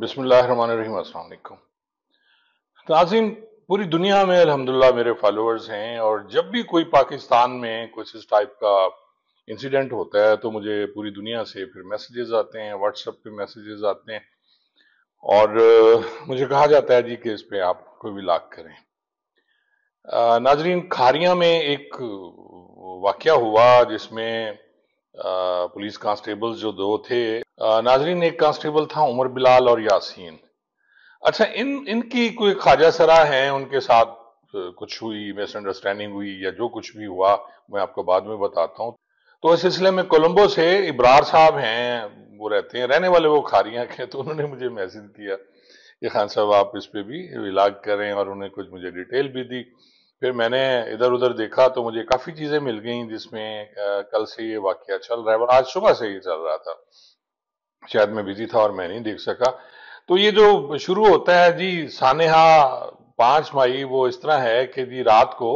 بسم اللہ الرحمن الرحیم السلام علیکم ناظرین پوری دنیا میں الحمدللہ میرے فالوورز ہیں اور جب بھی کوئی پاکستان میں کچھ ٹائپ کا انسیڈنٹ ہوتا ہے تو مجھے پوری دنیا سے پھر میسیجز آتے ہیں واٹس ایپ پہ میسیجز آتے ہیں اور مجھے کہا جاتا ہے جی کہ اس پہ آپ کوئی بھی لاکھ کریں ناظرین کھاریاں میں ایک واقعہ ہوا جس میں پولیس کانسٹیبل جو دو تھے ناظرین ایک کانسٹیبل تھا عمر بلال اور یاسین اچھا ان کی کوئی خواجہ سرا ہے ان کے ساتھ کچھ ہوئی مس انڈرسٹینڈنگ ہوئی یا جو کچھ بھی ہوا میں آپ کو بعد میں بتاتا ہوں تو اس سلسلے میں کولمبو سے ابرار صاحب ہیں وہ رہتے ہیں رہنے والے وہ کھاریاں کے تو انہوں نے مجھے میسج کیا کہ خان صاحب آپ اس پہ بھی علاق کریں اور انہیں کچھ مجھے ڈیٹیل بھی دی پھر میں نے ادھر ادھر دیکھا تو مجھے کافی چیزیں مل گئیں جس میں کل سے یہ واقعہ چل رہا ہے اور آج صبح سے یہ چل رہا تھا شاید میں بزی تھا اور میں نہیں دیکھ سکا تو یہ جو شروع ہوتا ہے جی سانحہ پانچ مائی وہ اس طرح ہے کہ جی رات کو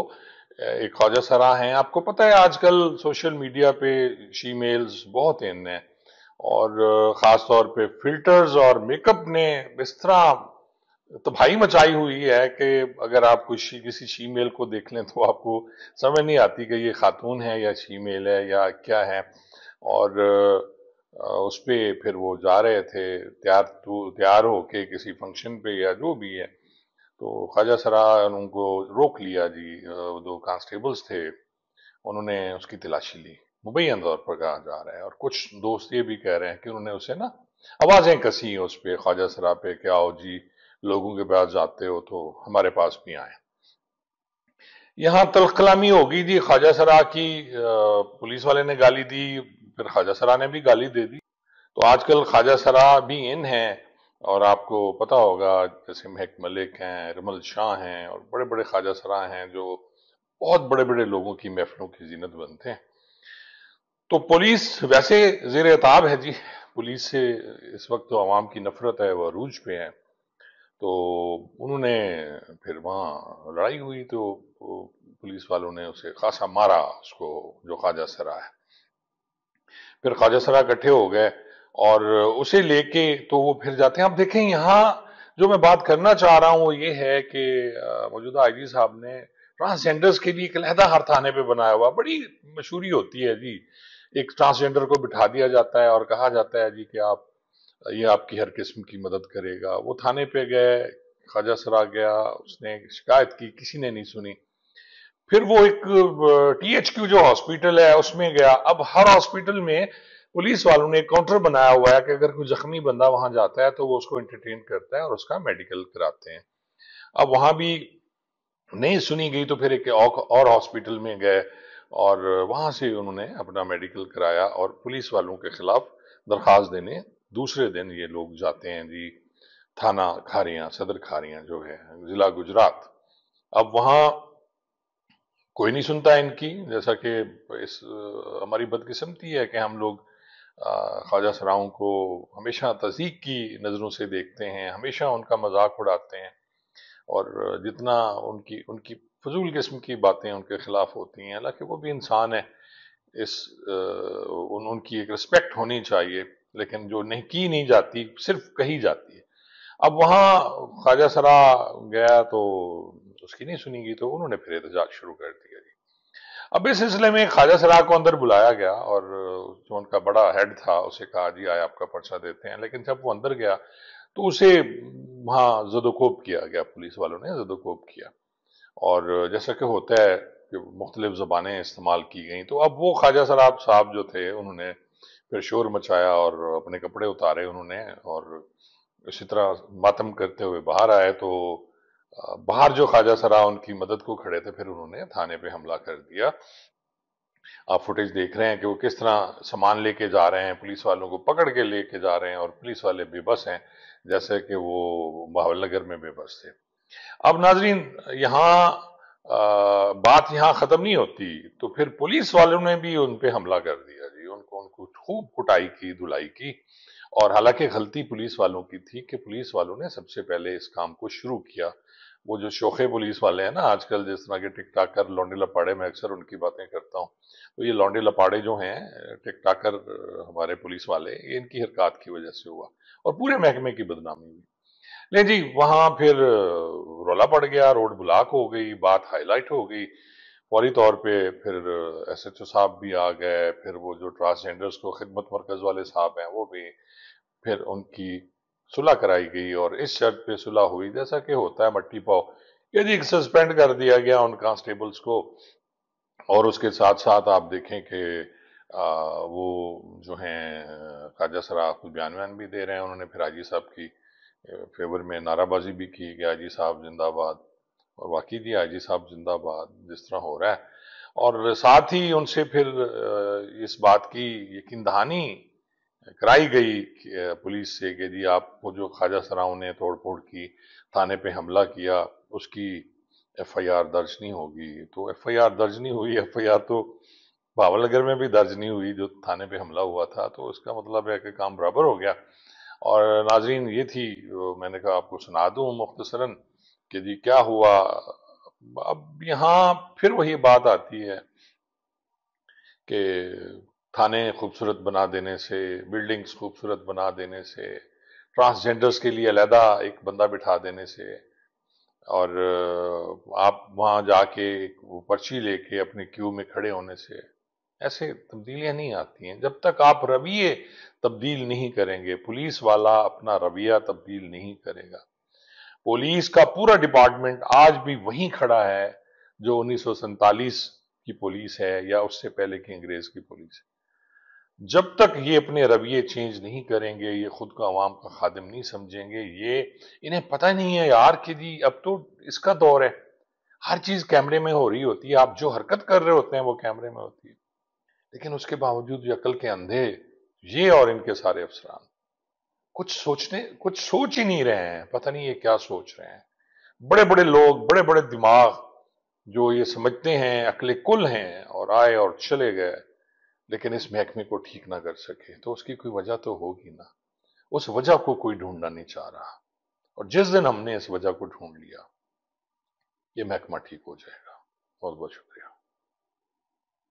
ایک خوجہ سرا ہیں آپ کو پتہ ہے آج کل سوشل میڈیا پہ شی میلز بہت ان ہیں اور خاص طور پہ فلٹرز اور میک اپ نے اس طرح تباہی مچائی ہوئی ہے کہ اگر آپ کچھ کسی شی میل کو دیکھ لیں تو آپ کو سمجھ نہیں آتی کہ یہ خاتون ہے یا شی میل ہے یا کیا ہے اور اس پہ پھر وہ جا رہے تھے تیار تیار ہو کے کسی فنکشن پہ یا جو بھی ہے تو خواجہ سرا ان کو روک لیا جی دو کانسٹیبلز تھے انہوں نے اس کی تلاشی لی مبین طور پر کہا جا رہے ہیں اور کچھ دوست یہ بھی کہہ رہے ہیں کہ انہوں نے اسے نا آوازیں کسی اس پہ خواجہ سرا پہ کہ آؤ جی لوگوں کے پاس جاتے ہو تو ہمارے پاس بھی آئے یہاں تلخلامی ہوگی جی خواجہ سرا کی پولیس والے نے گالی دی پھر خواجہ سرا نے بھی گالی دے دی تو آج کل خواجہ سرا بھی ان ہیں اور آپ کو پتا ہوگا جیسے مہک ملک ہیں رمل شاہ ہیں اور بڑے بڑے خواجہ سرا ہیں جو بہت بڑے بڑے لوگوں کی محفلوں کی زینت بنتے ہیں تو پولیس ویسے زیر اعتاب ہے جی پولیس سے اس وقت تو عوام کی نفرت ہے وہ عروج پہ ہے تو انہوں نے پھر وہاں لڑائی ہوئی تو پولیس والوں نے اسے خاصا مارا اس کو جو خواجہ سرا ہے پھر خواجہ سرا اکٹھے ہو گئے اور اسے لے کے تو وہ پھر جاتے ہیں آپ دیکھیں یہاں جو میں بات کرنا چاہ رہا ہوں وہ یہ ہے کہ موجودہ آئی جی صاحب نے ٹرانسجینڈرز کے لیے ایک علیحدہ ہر تھانے پہ بنایا ہوا بڑی مشہوری ہوتی ہے جی ایک ٹرانسجینڈر کو بٹھا دیا جاتا ہے اور کہا جاتا ہے جی کہ آپ یہ آپ کی ہر قسم کی مدد کرے گا وہ تھانے پہ گئے خواجہ سرا گیا اس نے شکایت کی کسی نے نہیں سنی پھر وہ ایک ٹی ایچ کیو جو ہاسپٹل ہے اس میں گیا اب ہر ہاسپٹل میں پولیس والوں نے کاؤنٹر بنایا ہوا ہے کہ اگر کوئی زخمی بندہ وہاں جاتا ہے تو وہ اس کو انٹرٹین کرتا ہے اور اس کا میڈیکل کراتے ہیں اب وہاں بھی نہیں سنی گئی تو پھر ایک اور ہاسپٹل میں گئے اور وہاں سے انہوں نے اپنا میڈیکل کرایا اور پولیس والوں کے خلاف درخواست دینے دوسرے دن یہ لوگ جاتے ہیں جی تھانہ کھاریاں صدر کھاریاں جو ہے ضلع گجرات اب وہاں کوئی نہیں سنتا ان کی جیسا کہ اس ہماری بدقسمتی ہے کہ ہم لوگ خواجہ سراؤں کو ہمیشہ تذیق کی نظروں سے دیکھتے ہیں ہمیشہ ان کا مذاق اڑاتے ہیں اور جتنا ان کی ان کی فضول قسم کی باتیں ان کے خلاف ہوتی ہیں حالانکہ وہ بھی انسان ہے اس ان کی ایک رسپیکٹ ہونی چاہیے لیکن جو نہیں کی نہیں جاتی صرف کہی جاتی ہے اب وہاں خواجہ سرا گیا تو اس کی نہیں سنی گئی تو انہوں نے پھر احتجاج شروع کر دیا جی اب اس سلسلے میں خواجہ سرا کو اندر بلایا گیا اور جو ان کا بڑا ہیڈ تھا اسے کہا جی آئے آپ کا پرچہ دیتے ہیں لیکن جب وہ اندر گیا تو اسے وہاں زدوکوب کیا گیا پولیس والوں نے زدوکوب کیا اور جیسا کہ ہوتا ہے کہ مختلف زبانیں استعمال کی گئیں تو اب وہ خواجہ سراب صاحب جو تھے انہوں نے پھر شور مچایا اور اپنے کپڑے اتارے انہوں نے اور اسی طرح ماتم کرتے ہوئے باہر آئے تو باہر جو خواجہ سرا ان کی مدد کو کھڑے تھے پھر انہوں نے تھانے پہ حملہ کر دیا آپ فوٹیج دیکھ رہے ہیں کہ وہ کس طرح سامان لے کے جا رہے ہیں پولیس والوں کو پکڑ کے لے کے جا رہے ہیں اور پولیس والے بے بس ہیں جیسے کہ وہ بہاول نگر میں بے بس تھے اب ناظرین یہاں بات یہاں ختم نہیں ہوتی تو پھر پولیس والوں نے بھی ان پہ حملہ کر دیا خوب کٹائی کی دھلائی کی اور حالانکہ غلطی پولیس والوں کی تھی کہ پولیس والوں نے سب سے پہلے اس کام کو شروع کیا وہ جو شوخے پولیس والے ہیں نا آج کل جس طرح کے ٹک ٹاکر لونڈے لپاڑے میں اکثر ان کی باتیں کرتا ہوں تو یہ لونڈے لپاڑے جو ہیں ٹک ٹاکر ہمارے پولیس والے یہ ان کی حرکات کی وجہ سے ہوا اور پورے محکمے کی بدنامی ہوئی لیں جی وہاں پھر رولا پڑ گیا روڈ بلاک ہو گئی بات ہائی لائٹ ہو گئی فوری طور پہ پھر ایس ایچ او صاحب بھی آ گئے پھر وہ جو ٹرانسجنڈرس کو خدمت مرکز والے صاحب ہیں وہ بھی پھر ان کی صلح کرائی گئی اور اس شرط پہ صلح ہوئی جیسا کہ ہوتا ہے مٹی پاؤ یہ دیکھ سسپینڈ کر دیا گیا ان کانسٹیبلس کو اور اس کے ساتھ ساتھ آپ دیکھیں کہ وہ جو ہیں خاجہ سرا آپ کو بیان ویان بھی دے رہے ہیں انہوں نے پھر آجی صاحب کی فیور میں نعرہ بازی بھی کی کہ آجی صاحب زندہ باد اور واقعی تھی جی، آئی جی صاحب زندہ باد جس طرح ہو رہا ہے اور ساتھ ہی ان سے پھر اس بات کی یقین دہانی کرائی گئی پولیس سے کہ جی آپ کو جو خواجہ سراؤں نے توڑ پھوڑ کی تھانے پہ حملہ کیا اس کی ایف آئی آر درج نہیں ہوگی تو ایف آئی آر درج نہیں ہوئی ایف آئی آر تو پاول نگر میں بھی درج نہیں ہوئی جو تھانے پہ حملہ ہوا تھا تو اس کا مطلب ہے کہ کام برابر ہو گیا اور ناظرین یہ تھی میں نے کہا آپ کو سنا دوں مختصراً کہ جی کیا ہوا اب یہاں پھر وہی بات آتی ہے کہ تھانے خوبصورت بنا دینے سے بلڈنگز خوبصورت بنا دینے سے ٹرانسجنڈرس کے لیے علیحدہ ایک بندہ بٹھا دینے سے اور آپ وہاں جا کے وہ پرچی لے کے اپنے کیو میں کھڑے ہونے سے ایسے تبدیلیاں نہیں آتی ہیں جب تک آپ رویے تبدیل نہیں کریں گے پولیس والا اپنا رویہ تبدیل نہیں کرے گا پولیس کا پورا ڈپارٹمنٹ آج بھی وہیں کھڑا ہے جو انیس سو سینتالیس کی پولیس ہے یا اس سے پہلے کی انگریز کی پولیس ہے جب تک یہ اپنے رویے چینج نہیں کریں گے یہ خود کو عوام کا خادم نہیں سمجھیں گے یہ انہیں پتہ نہیں ہے یار کہ جی اب تو اس کا دور ہے ہر چیز کیمرے میں ہو رہی ہوتی ہے آپ جو حرکت کر رہے ہوتے ہیں وہ کیمرے میں ہوتی ہے لیکن اس کے باوجود یقل کے اندھے یہ اور ان کے سارے افسران کچھ سوچنے کچھ سوچ ہی نہیں رہے ہیں پتہ نہیں یہ کیا سوچ رہے ہیں بڑے بڑے لوگ بڑے بڑے دماغ جو یہ سمجھتے ہیں عقل کل ہیں اور آئے اور چلے گئے لیکن اس محکمے کو ٹھیک نہ کر سکے تو اس کی کوئی وجہ تو ہوگی نا اس وجہ کو کوئی ڈھونڈنا نہیں چاہ رہا اور جس دن ہم نے اس وجہ کو ڈھونڈ لیا یہ محکمہ ٹھیک ہو جائے گا بہت بہت شکریہ